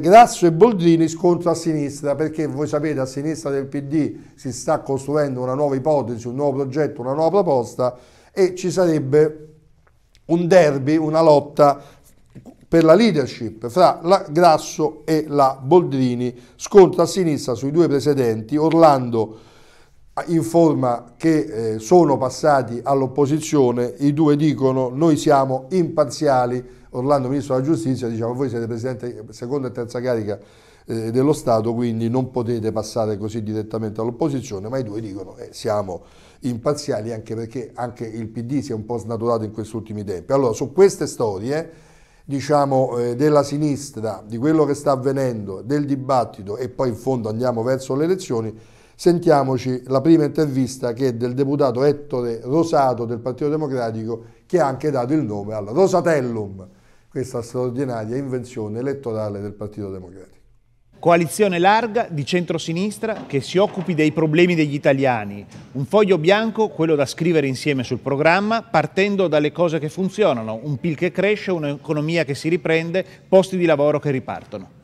Grasso e Boldrini scontro a sinistra perché voi sapete a sinistra del PD si sta costruendo una nuova ipotesi, un nuovo progetto, una nuova proposta e ci sarebbe un derby, una lotta per la leadership fra la Grasso e la Boldrini, scontro a sinistra sui due presidenti, Orlando informa che eh, sono passati all'opposizione, i due dicono noi siamo imparziali, Orlando Ministro della Giustizia diceva voi siete Presidente seconda e terza carica eh, dello Stato quindi non potete passare così direttamente all'opposizione, ma i due dicono eh, siamo imparziali anche perché anche il PD si è un po' snaturato in questi ultimi tempi. Allora su queste storie diciamo, eh, della sinistra, di quello che sta avvenendo, del dibattito e poi in fondo andiamo verso le elezioni, Sentiamoci la prima intervista che è del deputato Ettore Rosato del Partito Democratico che ha anche dato il nome al Rosatellum, questa straordinaria invenzione elettorale del Partito Democratico. Coalizione larga di centrosinistra che si occupi dei problemi degli italiani. Un foglio bianco, quello da scrivere insieme sul programma, partendo dalle cose che funzionano, un PIL che cresce, un'economia che si riprende, posti di lavoro che ripartono.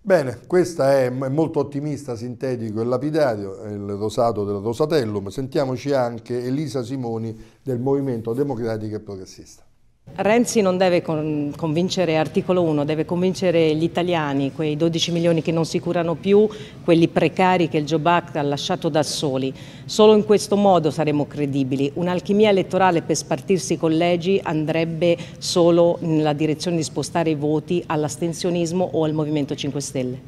Bene, questa è molto ottimista, sintetico e lapidario, il rosato del Rosatellum. Sentiamoci anche Elisa Simoni del Movimento Democratico e Progressista. Renzi non deve convincere articolo 1, deve convincere gli italiani, quei 12 milioni che non si curano più, quelli precari che il Job Act ha lasciato da soli. Solo in questo modo saremo credibili. Un'alchimia elettorale per spartirsi i collegi andrebbe solo nella direzione di spostare i voti all'astensionismo o al Movimento 5 Stelle.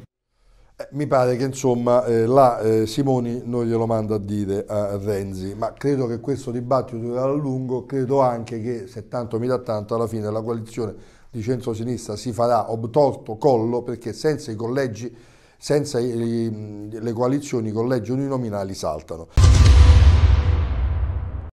Mi pare che insomma eh, la eh, Simoni non glielo manda a dire a Renzi, ma credo che questo dibattito durerà a lungo, credo anche che se tanto mi dà tanto alla fine la coalizione di centro-sinistra si farà obtorto collo perché senza i collegi, senza i, le coalizioni, i collegi uninominali saltano.